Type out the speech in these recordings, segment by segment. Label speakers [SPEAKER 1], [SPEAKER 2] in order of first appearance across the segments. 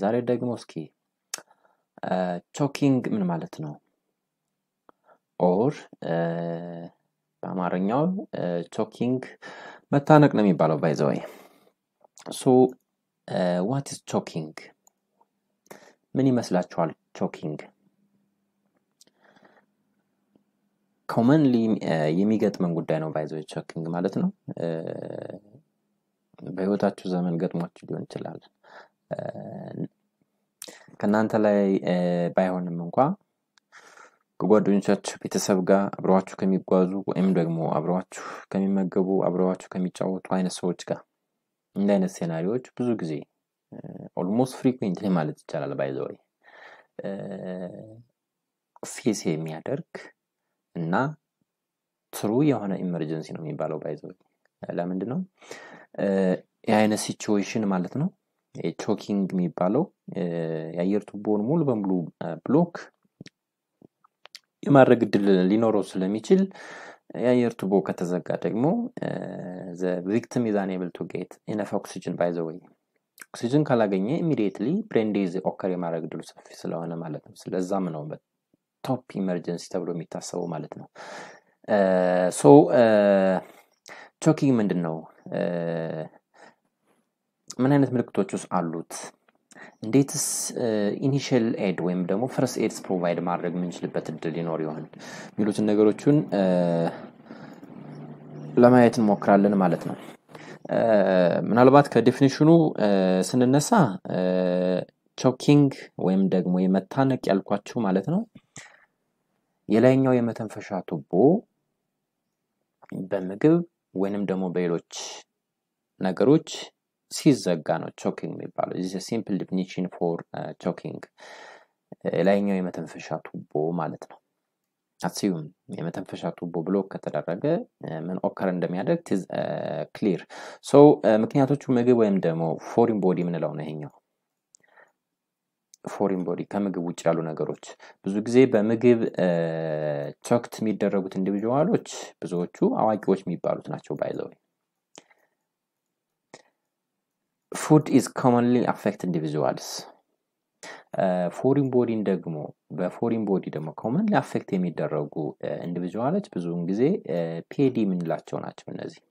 [SPEAKER 1] ዛሬ ደግሞ እስኪ ቾኪንግ ምን ማለት ነው ኦር በአማርኛው ቾኪንግ መታነቅ ነው የሚባለው ባይዘወይ ሶ ዋት ስ ቾኪንግ ምን ይመስላችኋል ቾኪንግ ኮመንሊ የሚገጥመን ጉዳይ ነው ባይዘ ቾኪንግ ማለት ነው በህይወታችሁ ዘመን ገጥሟችሁ ሊሆን ይችላል ከእናንተ ላይ ባይሆንም እንኳ ከጓደኞቻችሁ ቤተሰብ ጋር አብረዋችሁ ከሚጓዙ ወይም ደግሞ አብረዋችሁ ከሚመገቡ አብረዋችሁ ከሚጫወቱ አይነት ሰዎች ጋር እንደ አይነት ሴናሪዎች ብዙ ጊዜ ኦልሞስት ፍሪኩንት ማለት ይቻላል ባይዘወይ ፌስ የሚያደርግ እና ትሩ የሆነ ኢመርጀንሲ ነው የሚባለው ባይዘወይ ለምንድ ነው የአይነት ሲችዌሽን ማለት ነው ቾኪንግ የሚባለው የአየር ቱቦን ሙሉ በሙሉ ብሎክ የማድረግ እድል ሊኖረው ስለሚችል የአየር ቱቦ ከተዘጋ ደግሞ ቪክትም ቪክቲም ኢዝ ቱ ጌት ኢነፍ ኦክሲጅን ባይዘወይ ኦክሲጅን ካላገኘ ኢሚዲየትሊ ብሬንዴዝ ኦከር የማድረግ ድሉ ሰፊ ስለሆነ ማለት ነው። ስለዛም ነው ቶፕ ኢመርጀንሲ ተብሎ የሚታሰበው ማለት ነው። ሶ ቾኪንግ ምንድን ነው? ምን አይነት ምልክቶች ውስጥ አሉት? እንዴትስ ኢኒሽል ኤድ ወይም ደግሞ ፈርስ ኤድስ ፕሮቫይድ ማድረግ የምንችልበት እድል ሊኖር ይሆን የሚሉትን ነገሮቹን ለማየት እንሞክራለን ማለት ነው። ምናልባት ከዴፊኒሽኑ ስንነሳ ቾኪንግ ወይም ደግሞ የመታነቅ ያልኳችሁ ማለት ነው የላይኛው የመተንፈሻ ቱቦ በምግብ ወይንም ደግሞ በሌሎች ነገሮች ሲዘጋ ነው ቾኪንግ የሚባለው ዚ ሲምፕል ዲፍኒሽን ፎር ቾኪንግ ላይኛው የመተንፈሻ ቱቦ ማለት ነው አስዩም የመተንፈሻ ቱቦ ብሎ ከተደረገ uh, ምን ኦከር እንደሚያደርግ ክሊር ሶ uh, uh, ምክንያቶቹ ምግብ ወይም ደግሞ ፎሪን ቦዲ የምንለው ነው ይሄኛው ፎሪን ቦዲ ከምግብ ውጭ ያሉ ነገሮች ብዙ ጊዜ በምግብ ቾክት የሚደረጉት ኢንዲቪዋሎች ብዙዎቹ አዋቂዎች የሚባሉት ናቸው ባይዘወይ ፉድ ኢዝ ኮመንሊ አፌክት ኢንዲቪዥዋልስ ፎሪን ቦዲን ደግሞ በፎሪን ቦዲ ደግሞ ኮመንሊ አፌክት የሚደረጉ ኢንዲቪዥዋሎች ብዙውን ጊዜ ፒዲ የምንላቸው ናቸው እነዚህ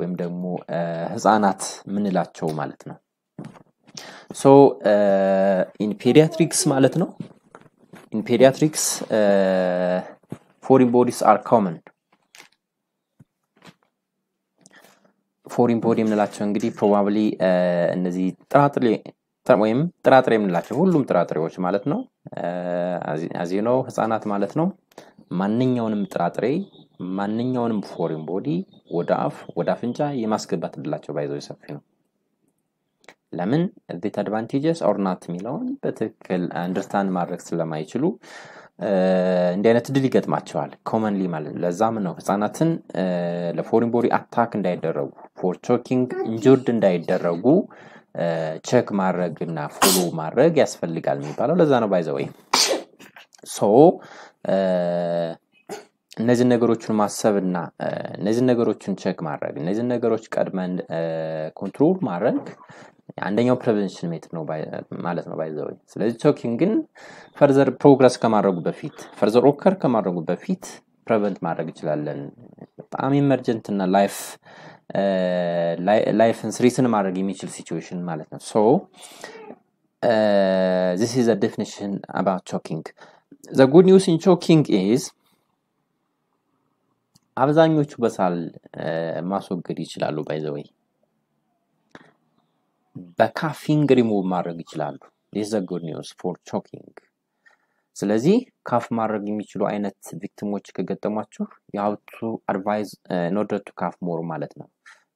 [SPEAKER 1] ወይም ደግሞ ህፃናት ምንላቸው ማለት ነው ሶ ኢንፔዲያትሪክስ ማለት ነው ኢንፔዲያትሪክስ ፎሪን ቦዲስ አር ኮመን ፎሪን ቦዲ የምንላቸው እንግዲህ ፕሮባብሊ እነዚህ ጥራጥሬ ወይም ጥራጥሬ የምንላቸው ሁሉም ጥራጥሬዎች ማለት ነው። አዚ ነው ህፃናት ማለት ነው። ማንኛውንም ጥራጥሬ ማንኛውንም ፎሪን ቦዲ ወደ አፍ ወደ አፍንጫ የማስገባት እድላቸው ባይዘው ሰፊ ነው። ለምን ዚት አድቫንቴጀስ ኦርናት የሚለውን በትክክል አንደርስታንድ ማድረግ ስለማይችሉ እንዲህ አይነት እድል ይገጥማቸዋል ኮመንሊ ማለት ነው። ለዛም ነው ህፃናትን ለፎሪን ቦዲ አታክ እንዳይደረጉ ፎር ቾኪንግ ኢንጆርድ እንዳይደረጉ ቸክ ማድረግ እና ፎሎ ማድረግ ያስፈልጋል የሚባለው ለዛ ነው። ባይዘወይ ሶ እነዚህ ነገሮችን ማሰብና እነዚህ ነገሮችን ቸክ ማድረግ እነዚህን ነገሮች ቀድመን ኮንትሮል ማድረግ አንደኛው ፕሬቨንሽን ሜትድ ነው ማለት ነው ባይዘወይ ስለዚህ ቾኪንግ ግን ፈርዘር ፕሮግረስ ከማድረጉ በፊት ፈርዘር ኦከር ከማድረጉ በፊት ፕሬቨንት ማድረግ ይችላለን በጣም ኢመርጀንት እና ላይፍ ላይፍን ስሪትን ማድረግ የሚችል ሲቹዌሽን ማለት ነው ሶ ዚስ ኢዝ ዴፊኒሽን አባት ቾኪንግ ዘ ጉድ ኒውስ ኢን ቾኪንግ ኢዝ አብዛኞቹ በሳል ማስወገድ ይችላሉ ባይዘወይ በካፊንግ ሪሙቭ ማድረግ ይችላሉ። ዘ ጉድ ኒውስ ፎር ቾኪንግ። ስለዚህ ካፍ ማድረግ የሚችሉ አይነት ቪክቲሞች ከገጠሟችሁ የሀውቱ አድቫይዝ ኖደቱ ካፍ ሞር ማለት ነው።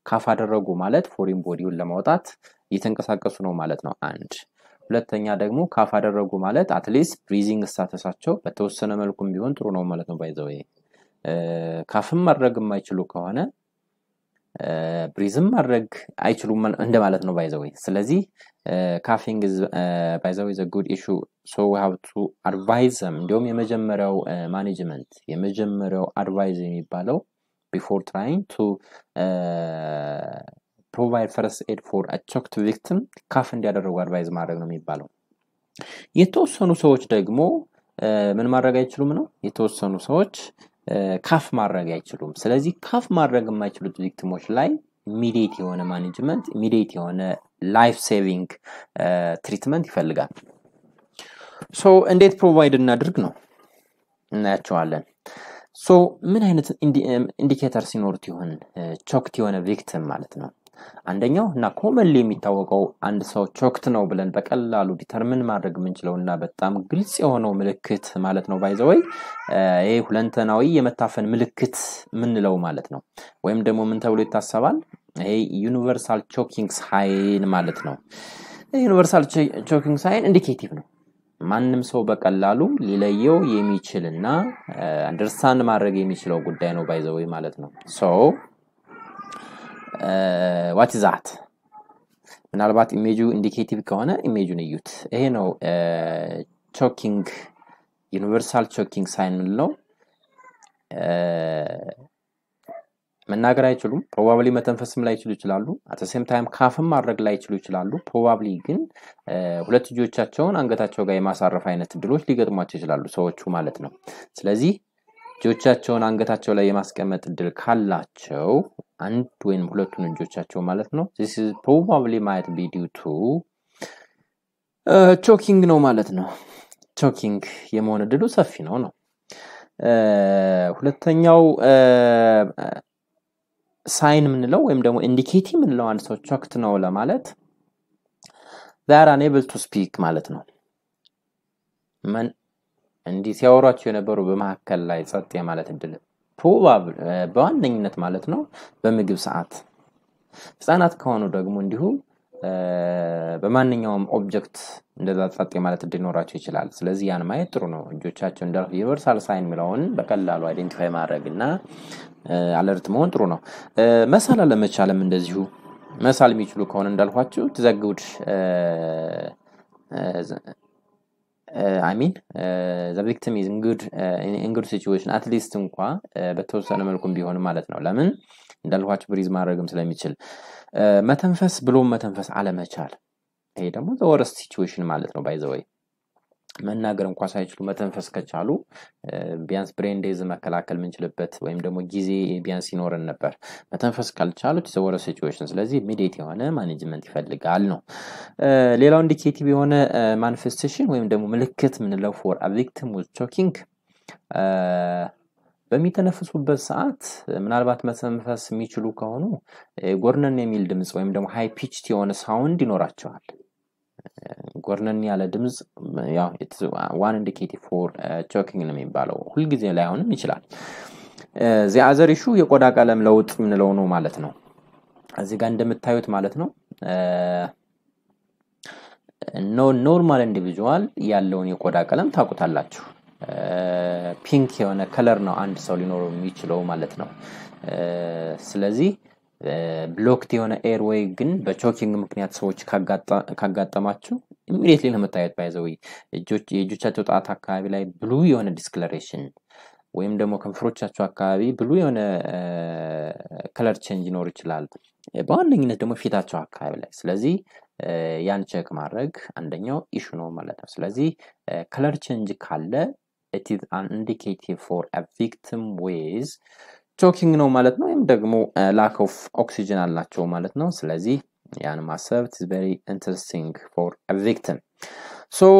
[SPEAKER 1] ካፍ አደረጉ ማለት ፎሪን ቦዲውን ለማውጣት እየተንቀሳቀሱ ነው ማለት ነው። አንድ ሁለተኛ ደግሞ ካፍ አደረጉ ማለት አትሊስት ብሪዚንግ እሳተሳቸው በተወሰነ መልኩም ቢሆን ጥሩ ነው ማለት ነው። ባይዘወይ uh, ካፍም ማድረግ የማይችሉ ከሆነ ብሪዝም ማድረግ አይችሉም እንደማለት ነው ባይዘወይ ስለዚህ ካፊንግ ባይዘወይ ዘ ጉድ ኢሹ ሶ ሀብ ቱ አድቫይዝ እንዲሁም የመጀመሪያው ማኔጅመንት የመጀመሪያው አድቫይዝ የሚባለው ቢፎር ትራይንግ ቱ ፕሮቫይድ ፈረስ ኤድ ፎር አቾክት ቪክትም ካፍ እንዲያደረጉ አድቫይዝ ማድረግ ነው የሚባለው የተወሰኑ ሰዎች ደግሞ ምን ማድረግ አይችሉም ነው የተወሰኑ ሰዎች ካፍ ማድረግ አይችሉም። ስለዚህ ካፍ ማድረግ የማይችሉት ቪክቲሞች ላይ ሚዲት የሆነ ማኔጅመንት፣ ሚዲት የሆነ ላይፍ ሴቪንግ ትሪትመንት ይፈልጋል። ሶ እንዴት ፕሮቫይድ እናድርግ ነው እናያቸዋለን። ሶ ምን አይነት ኢንዲኬተር ሲኖሩት ይሆን ቾክት የሆነ ቪክቲም ማለት ነው? አንደኛው እና ኮመንሊ የሚታወቀው አንድ ሰው ቾክት ነው ብለን በቀላሉ ዲተርምን ማድረግ የምንችለው እና በጣም ግልጽ የሆነው ምልክት ማለት ነው። ባይዘወይ ይህ ሁለንተናዊ የመታፈን ምልክት የምንለው ማለት ነው። ወይም ደግሞ ምን ተብሎ ይታሰባል? ይሄ ዩኒቨርሳል ቾኪንግ ሳይን ማለት ነው። ዩኒቨርሳል ቾኪንግ ሳይን ኢንዲኬቲቭ ነው። ማንም ሰው በቀላሉ ሊለየው የሚችል እና አንደርስታንድ ማድረግ የሚችለው ጉዳይ ነው ባይዘወይ ማለት ነው። ሶ ዋት ዛት ምናልባት ኢሜጁ ኢንዲኬቲቭ ከሆነ ኢሜጁን እዩት። ይሄ ነው ቾኪንግ ዩኒቨርሳል ቾኪንግ ሳይን ምንለው መናገር አይችሉም። ፕሮባብሊ መተንፈስም ላይችሉ ይችላሉ። አተሴም ታይም ካፍም ማድረግ ላይችሉ ይችላሉ። ፕሮባብሊ ግን ሁለት እጆቻቸውን አንገታቸው ጋር የማሳረፍ አይነት እድሎች ሊገጥሟቸው ይችላሉ ሰዎቹ ማለት ነው። ስለዚህ እጆቻቸውን አንገታቸው ላይ የማስቀመጥ እድል ካላቸው አንድ ወይም ሁለቱን እጆቻቸው ማለት ነው። ፕሮባብሊ ማየት ቢ ቱ ቾኪንግ ነው ማለት ነው። ቾኪንግ የመሆን እድሉ ሰፊ ነው ነው። uh, ሁለተኛው ሳይን uh, የምንለው ወይም ደግሞ ኢንዲኬቲ የምንለው አንድ ሰው ቾክት ነው ለማለት ዛር አኔብል ቱ ስፒክ ማለት ነው። እንዲህ ሲያወሯቸው የነበሩ በመካከል ላይ ጸጥ የማለት እድል በዋነኝነት ማለት ነው በምግብ ሰዓት። ህፃናት ከሆኑ ደግሞ እንዲሁ በማንኛውም ኦብጀክት እንደዛ ጸጥ የማለት እድል ሊኖራቸው ይችላል። ስለዚህ ያን ማየት ጥሩ ነው። እጆቻቸው እንደ ዩኒቨርሳል ሳይን የሚለውን በቀላሉ አይደንቲፋይ ማድረግ እና አለርት መሆን ጥሩ ነው። መሳል አለመቻልም እንደዚሁ መሳል የሚችሉ ከሆነ እንዳልኳችሁ ትዘግቡድ አይ ሚን ዘ ቪክቲም ኢዝ ኢንጉድ ሲቹዌሽን አትሊስት እንኳ በተወሰነ መልኩም ቢሆን ማለት ነው። ለምን እንዳልኳቸው ብሪዝ ማድረግም ስለሚችል መተንፈስ ብሎም መተንፈስ አለመቻል ይሄ ደግሞ ዘወረስ ሲዌሽን ማለት ነው ባይዘወይ መናገር እንኳ ሳይችሉ መተንፈስ ከቻሉ ቢያንስ ብሬን ዴዝ መከላከል የምንችልበት ወይም ደግሞ ጊዜ ቢያንስ ይኖርን ነበር። መተንፈስ ካልቻሉት ዘወረ ሲዌሽን ስለዚህ ሚዲት የሆነ ማኔጅመንት ይፈልጋል ነው። ሌላው ኢንዲኬቲቭ የሆነ ማኒፌስቴሽን ወይም ደግሞ ምልክት ምንለው ፎር ቪክቲም ዊዝ ቾኪንግ በሚተነፍሱበት ሰዓት ምናልባት መተንፈስ የሚችሉ ከሆኑ ጎርነን የሚል ድምፅ ወይም ደግሞ ሃይ ፒችት የሆነ ሳውንድ ይኖራቸዋል። ጎርነን ያለ ድምፅ ያው ዋን ኢንዲኬቲቭ ፎር ቾኪንግ ነው የሚባለው። ሁልጊዜ ላይሆንም ይችላል። ዚ uh, አዘር የቆዳ ቀለም ለውጥ የምንለው ነው ማለት ነው። እዚህ ጋር እንደምታዩት ማለት ነው ኖርማል uh, ኢንዲቪዥዋል ያለውን የቆዳ ቀለም ታውቁታላችሁ። ፒንክ uh, የሆነ ከለር ነው አንድ ሰው ሊኖረው የሚችለው ማለት ነው። ስለዚህ ብሎክድ የሆነ ኤርዌይ ግን በቾኪንግ ምክንያት ሰዎች ካጋጠማችሁ ኢሚዲየትሊ ነው መታየት ባይዘው የእጆቻቸው ጣት አካባቢ ላይ ብሉ የሆነ ዲስክለሬሽን ወይም ደግሞ ከንፈሮቻቸው አካባቢ ብሉ የሆነ ከለር ቼንጅ ይኖር ይችላል በዋነኝነት ደግሞ ፊታቸው አካባቢ ላይ ስለዚህ ያን ቸክ ማድረግ አንደኛው ኢሹ ነው ማለት ነው ስለዚህ ከለር ቼንጅ ካለ ኢት ኢዝ ኢንዲኬቲቭ ፎር ቪክቲም ዌይዝ ቾኪንግ ነው ማለት ነው፣ ወይም ደግሞ ላክ ኦፍ ኦክሲጅን አላቸው ማለት ነው። ስለዚህ ያን ማሰብ ኢትስ ቨሪ ኢንትረስቲንግ ፎር ቪክቲም ሶ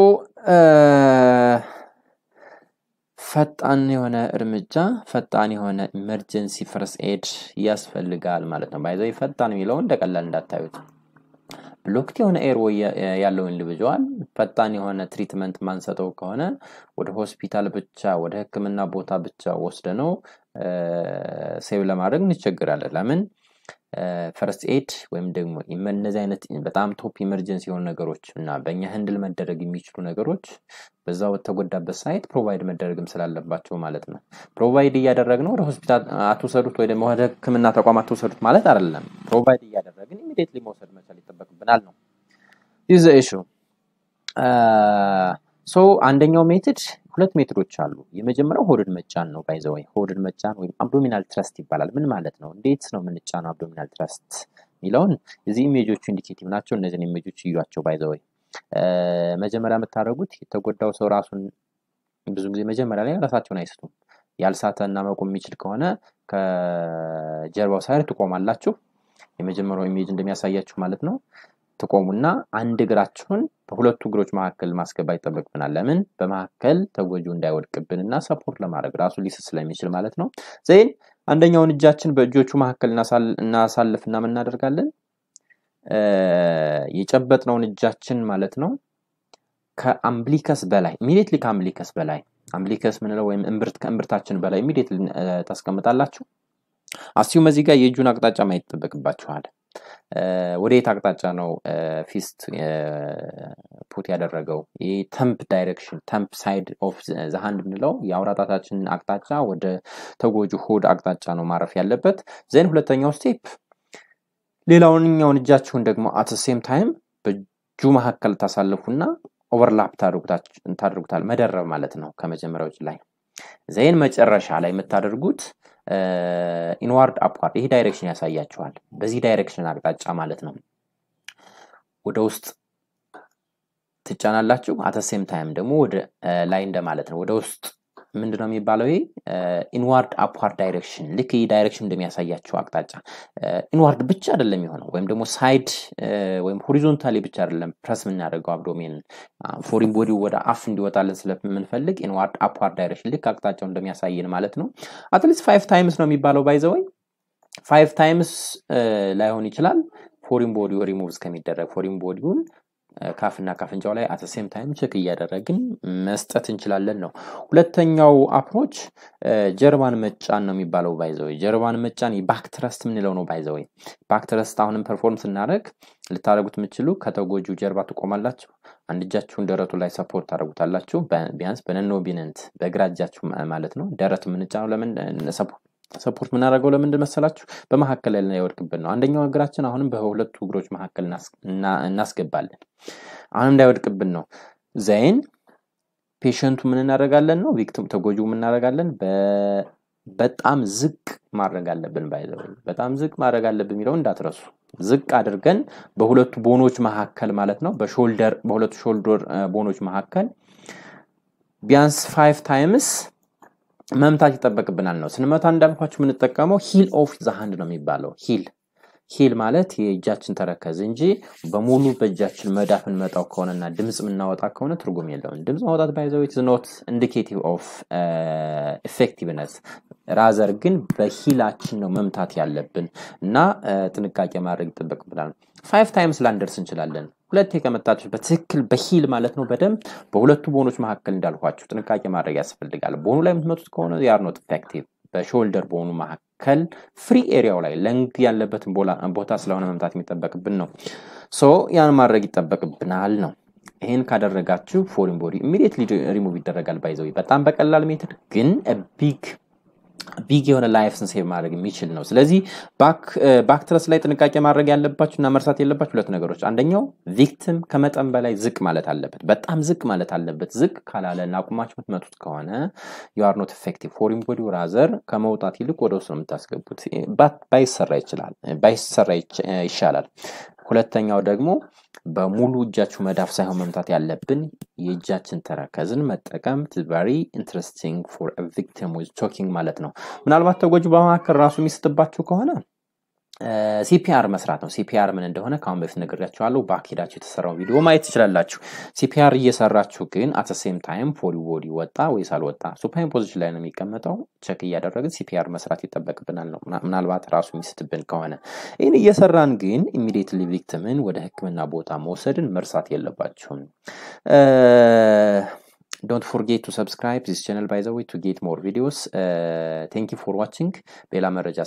[SPEAKER 1] ፈጣን የሆነ እርምጃ ፈጣን የሆነ ኢመርጀንሲ ፈርስት ኤድ ያስፈልጋል ማለት ነው። ባይዘ ፈጣን የሚለው እንደቀላል እንዳታዩት። ብሎክት የሆነ ኤርዌይ ያለው ኢንዲቪጅዋል ፈጣን የሆነ ትሪትመንት ማንሰጠው ከሆነ ወደ ሆስፒታል ብቻ ወደ ህክምና ቦታ ብቻ ወስደ ነው ሴብ ለማድረግ እንቸግራለን ለምን ፈርስት ኤድ ወይም ደግሞ እነዚህ አይነት በጣም ቶፕ ኢመርጀንሲ የሆኑ ነገሮች እና በእኛ ህንድል መደረግ የሚችሉ ነገሮች በዛ በተጎዳበት ሳይት ፕሮቫይድ መደረግም ስላለባቸው ማለት ነው። ፕሮቫይድ እያደረግን ወደ ሆስፒታል አትውሰዱት ወይ ደግሞ ወደ ህክምና ተቋም አትውሰዱት ማለት አይደለም። ፕሮቫይድ እያደረግን ኢሚዲየትሊ መውሰድ መቻል ይጠበቅብናል ነው ኢሹ ሶ አንደኛው ሜትድ ሁለት ሜትዶች አሉ። የመጀመሪያው ሆድን መጫን ነው። ባይዘወ ሆድን መጫን ወይም አብዶሚናል ትረስት ይባላል። ምን ማለት ነው? እንዴት ነው የምንጫነው አብዶሚናል ትረስት የሚለውን እዚህ ኢሜጆቹ ኢንዲኬቲቭ ናቸው። እነዚህን ኢሜጆች እዩዋቸው። ባይዘ መጀመሪያ የምታደርጉት የተጎዳው ሰው ራሱን ብዙ ጊዜ መጀመሪያ ላይ ራሳቸውን አይስቱም። ያልሳተ እና መቆም የሚችል ከሆነ ከጀርባው ሳይር ትቆማላችሁ። የመጀመሪያው ኢሜጅ እንደሚያሳያችሁ ማለት ነው። ትቆሙና አንድ እግራችሁን በሁለቱ እግሮች መካከል ማስገባት ይጠበቅብናል። ለምን በመካከል ተጎጂ እንዳይወድቅብንና ሰፖርት ለማድረግ ራሱ ሊስ ስለሚችል ማለት ነው። ዘይን አንደኛውን እጃችን በእጆቹ መካከል እናሳልፍና ምን እናደርጋለን? የጨበጥነውን እጃችን ማለት ነው ከአምብሊከስ በላይ ኢሚዲየትሊ ከአምብሊከስ በላይ አምብሊከስ ምንለው ወይም እምብርት ከእምብርታችን በላይ ኢሚዲየትሊ ታስቀምጣላችሁ። አስዩም እዚህ ጋር የእጁን አቅጣጫ ማየት ይጠበቅባችኋል። ወደ የት አቅጣጫ ነው ፊስት ፑት ያደረገው? ይህ ተምፕ ዳይሬክሽን ተምፕ ሳይድ ኦፍ ዘሃንድ የምንለው የአውራ ጣታችን አቅጣጫ ወደ ተጎጁ ሆድ አቅጣጫ ነው ማረፍ ያለበት። ዜን ሁለተኛው ስቴፕ ሌላውንኛውን እጃችሁን ደግሞ አት ሴም ታይም በእጁ መካከል ታሳልፉና ኦቨርላፕ ታደርጉታል መደረብ ማለት ነው ከመጀመሪያዎች ላይ ዘይን መጨረሻ ላይ የምታደርጉት ኢንዋርድ አፕዋርድ ይሄ ዳይሬክሽን ያሳያችኋል። በዚህ ዳይሬክሽን አቅጣጫ ማለት ነው ወደ ውስጥ ትጫናላችሁ። አተሴም ታይም ደግሞ ወደ ላይ እንደማለት ነው። ወደ ውስጥ ምንድነው የሚባለው? ይሄ ኢንዋርድ አፕዋርድ ዳይሬክሽን ልክ ይህ ዳይሬክሽን እንደሚያሳያቸው አቅጣጫ ኢንዋርድ ብቻ አይደለም የሆነው፣ ወይም ደግሞ ሳይድ ወይም ሆሪዞንታሊ ብቻ አይደለም ፕረስ የምናደርገው አብዶሜን ፎሪን ቦዲ ወደ አፍ እንዲወጣልን ስለምንፈልግ ኢንዋርድ አፕዋርድ ዳይሬክሽን ልክ አቅጣጫውን እንደሚያሳይን ማለት ነው። አትሊስት ፋይቭ ታይምስ ነው የሚባለው ባይዘወይ ፋይቭ ታይምስ ላይሆን ይችላል ፎሪን ቦዲ ሪሙቭ እስከሚደረግ ፎሪን ቦዲውን ካፍና ካፍንጫው ላይ አት ሴም ታይም ቼክ እያደረግን መስጠት እንችላለን ነው። ሁለተኛው አፕሮች ጀርባን መጫን ነው የሚባለው። ባይዘወ ጀርባን መጫን ባክትረስት የምንለው ነው። ባይዘወ ባክትረስት አሁንም ፐርፎርም ስናደረግ ልታደረጉት የምችሉ ከተጎጁ ጀርባ ትቆማላችሁ። አንድ እጃችሁን ደረቱ ላይ ሰፖርት ታደረጉታላችሁ። ቢያንስ በነኖ ቢነንት በግራ እጃችሁ ማለት ነው። ደረቱ የምንጫነው ለምን ሰፖርት ሰፖርት የምናደርገው ለምንድን መሰላችሁ? በመካከል ላይ እንዳይወድቅብን ነው። አንደኛው እግራችን አሁንም በሁለቱ እግሮች መካከል እናስገባለን። አሁን እንዳይወድቅብን ነው። ዘይን ፔሽንቱ ምን እናደርጋለን ነው ቪክቲም ተጎጂው ምን እናደርጋለን በጣም ዝቅ ማድረግ አለብን። ባይዘው በጣም ዝቅ ማድረግ አለብን የሚለው እንዳትረሱ። ዝቅ አድርገን በሁለቱ ቦኖች መካከል ማለት ነው በሾልደር በሁለቱ ሾልደር ቦኖች መካከል ቢያንስ ፋይቭ ታይምስ መምታት ይጠበቅብናል ነው። ስንመታ እንዳልኳቸው የምንጠቀመው ሂል ኦፍ ዘ ነው የሚባለው። ሂል ሂል ማለት የእጃችን ተረከዝ እንጂ በሙሉ በእጃችን መዳፍ እንመጣው ከሆነና ድምፅ የምናወጣ ከሆነ ትርጉም የለውም። ድምፅ ማውጣት ባይዘዊት ኖት ኢንዲኬቲቭ ኦፍ ኢፌክቲቭነስ ራዘር ግን በሂላችን ነው መምታት ያለብን እና uh, ጥንቃቄ ማድረግ ይጠበቅብናል። ፋይቭ ታይምስ ላንደርስ እንችላለን። ሁለቴ ከመጣችሁ በትክክል በሂል ማለት ነው በደንብ በሁለቱ ቦኖች መካከል እንዳልኳችሁ ጥንቃቄ ማድረግ ያስፈልጋል። ቦኑ ላይ የምትመጡት ከሆነ ያር ኖት ኢፌክቲቭ በሾልደር ቦኑ መካከል ፍሪ ኤሪያው ላይ ለንግ ያለበትን ቦታ ስለሆነ መምታት የሚጠበቅብን ነው። ሶ ያን ማድረግ ይጠበቅብናል ነው። ይህን ካደረጋችሁ ፎሪን ቦዲ ኢሚዲየትሊ ሪሙቭ ይደረጋል። ባይዘዊ በጣም በቀላል ሜትድ ግን ቢግ ቢግ የሆነ ላይፍስን ሴቭ ማድረግ የሚችል ነው። ስለዚህ ባክትረስ ላይ ጥንቃቄ ማድረግ ያለባችሁ እና መርሳት የለባችሁ ሁለት ነገሮች፣ አንደኛው ቪክትም ከመጠን በላይ ዝቅ ማለት አለበት፣ በጣም ዝቅ ማለት አለበት። ዝቅ ካላለ እና አቁማችሁ ምትመቱት ከሆነ ዩአር ኖት ኢፌክቲቭ ፎሪን ቦዲ ራዘር ከመውጣት ይልቅ ወደ ውስጥ ነው የምታስገቡት። ባይሰራ ይችላል፣ ባይሰራ ይሻላል። ሁለተኛው ደግሞ በሙሉ እጃችሁ መዳፍ ሳይሆን መምታት ያለብን የእጃችን ተረከዝን መጠቀም ቨሪ ኢንትረስቲንግ ፎር ቪክቲም ቶኪንግ ማለት ነው። ምናልባት ተጎጂ በመካከል ራሱ የሚስትባችሁ ከሆነ ሲፒአር መስራት ነው። ሲፒአር ምን እንደሆነ ከአሁን በፊት ነግሬያችኋለሁ። ባክ ሄዳችሁ የተሰራው ቪዲዮ ማየት ትችላላችሁ። ሲፒአር እየሰራችሁ ግን ሴም ታይም ፎል ቦዲ ወጣ ወይስ አልወጣ ሱፓይን ፖዚሽን ላይ ነው የሚቀመጠው። ቸክ እያደረግን ሲፒአር መስራት ይጠበቅብናል ነው ምናልባት ራሱ የሚስትብን ከሆነ ይህን እየሰራን ግን ኢሚዲየትሊ ቪክትምን ወደ ህክምና ቦታ መውሰድን መርሳት የለባችሁም። don't forget to subscribe this channel by the way to get more videos uh, thank you for watching በሌላ መረጃ